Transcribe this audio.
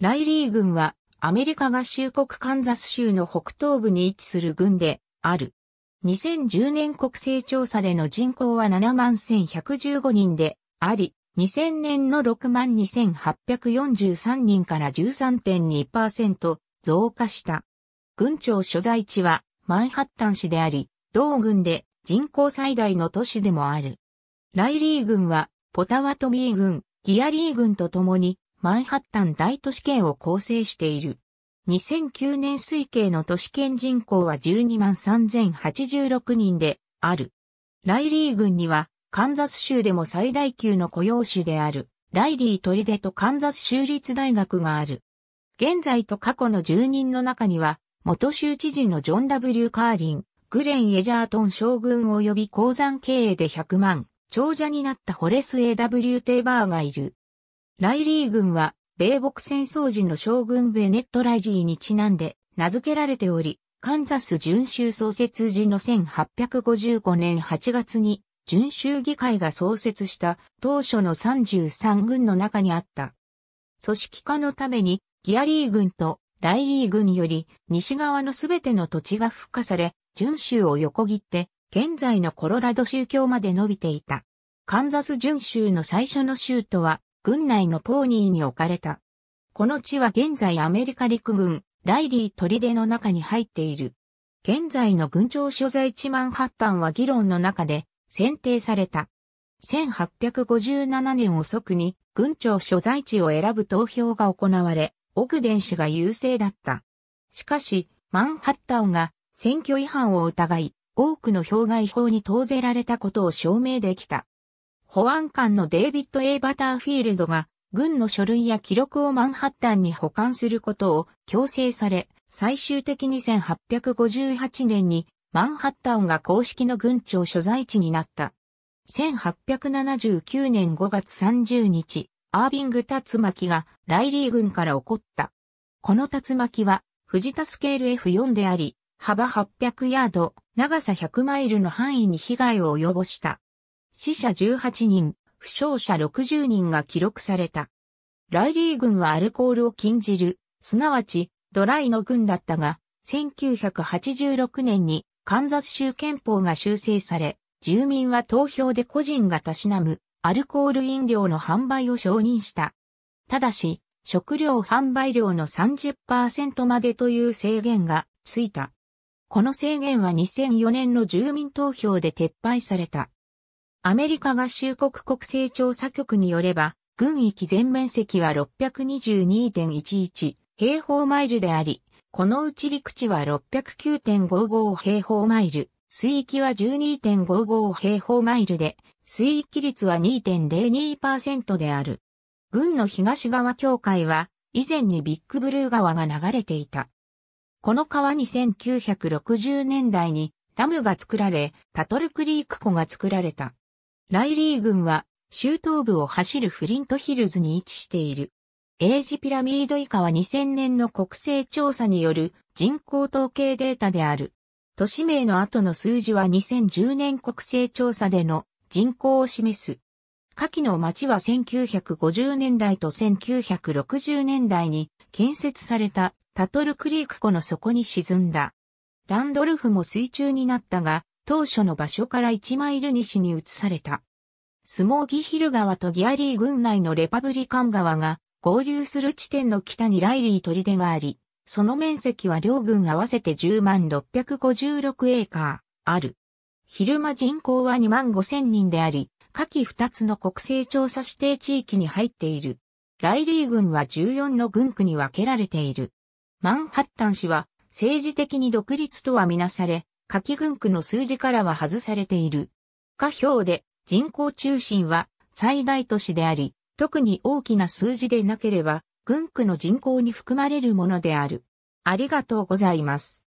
ライリー軍はアメリカ合衆国カンザス州の北東部に位置する軍である。2010年国勢調査での人口は7万1115人であり、2000年の6万2843人から13.2%増加した。軍庁所在地はマンハッタン市であり、同軍で人口最大の都市でもある。ライリー軍はポタワトミー軍、ギアリー軍と共にマンハッタン大都市圏を構成している。2009年推計の都市圏人口は12万3086人である。ライリー郡にはカンザス州でも最大級の雇用種であるライリートリデとカンザス州立大学がある。現在と過去の住人の中には元州知事のジョン・ W・ カーリン、グレン・エジャートン将軍及び鉱山経営で100万、長者になったホレス・ A.W. テーバーがいる。ライリー軍は、米北戦争時の将軍ベネット・ライリーにちなんで名付けられており、カンザス巡州創設時の1855年8月に巡州議会が創設した当初の33軍の中にあった。組織化のためにギアリー軍とライリー軍により西側のすべての土地が付加され、巡州を横切って現在のコロラド州境まで伸びていた。カンザス準州の最初の州とは軍内のポーニーに置かれた。この地は現在アメリカ陸軍、ライリー砦の中に入っている。現在の軍庁所在地マンハッタンは議論の中で選定された。1857年遅くに軍庁所在地を選ぶ投票が行われ、オグデン氏が優勢だった。しかし、マンハッタンが選挙違反を疑い、多くの票外法に投ぜられたことを証明できた。保安官のデイビッド・エバターフィールドが、軍の書類や記録をマンハッタンに保管することを強制され、最終的に1858年にマンハッタンが公式の軍庁所在地になった。1879年5月30日、アービング竜巻がライリー軍から起こった。この竜巻は、藤田スケール F4 であり、幅800ヤード、長さ100マイルの範囲に被害を及ぼした。死者18人、負傷者60人が記録された。ライリー軍はアルコールを禁じる、すなわちドライの軍だったが、1986年にカンザス州憲法が修正され、住民は投票で個人がたしなむアルコール飲料の販売を承認した。ただし、食料販売量の30%までという制限がついた。この制限は2004年の住民投票で撤廃された。アメリカ合衆国国勢調査局によれば、軍域全面積は622.11平方マイルであり、このうち陸地は609.55平方マイル、水域は12.55平方マイルで、水域率は2.02%である。軍の東側境界は、以前にビッグブルー川が流れていた。この川に1960年代にダムが作られ、タトルクリーク湖が作られた。ライリー郡は、州東部を走るフリントヒルズに位置している。エイジピラミード以下は2000年の国勢調査による人口統計データである。都市名の後の数字は2010年国勢調査での人口を示す。下記の町は1950年代と1960年代に建設されたタトルクリーク湖の底に沈んだ。ランドルフも水中になったが、当初の場所から1マイル西に移された。スモーギヒル川とギアリー郡内のレパブリカン川が合流する地点の北にライリー砦があり、その面積は両軍合わせて10万656エーカーある。昼間人口は2万5千人であり、下記2つの国勢調査指定地域に入っている。ライリー軍は14の軍区に分けられている。マンハッタン市は政治的に独立とはみなされ、下記軍区の数字からは外されている。下表で人口中心は最大都市であり、特に大きな数字でなければ、軍区の人口に含まれるものである。ありがとうございます。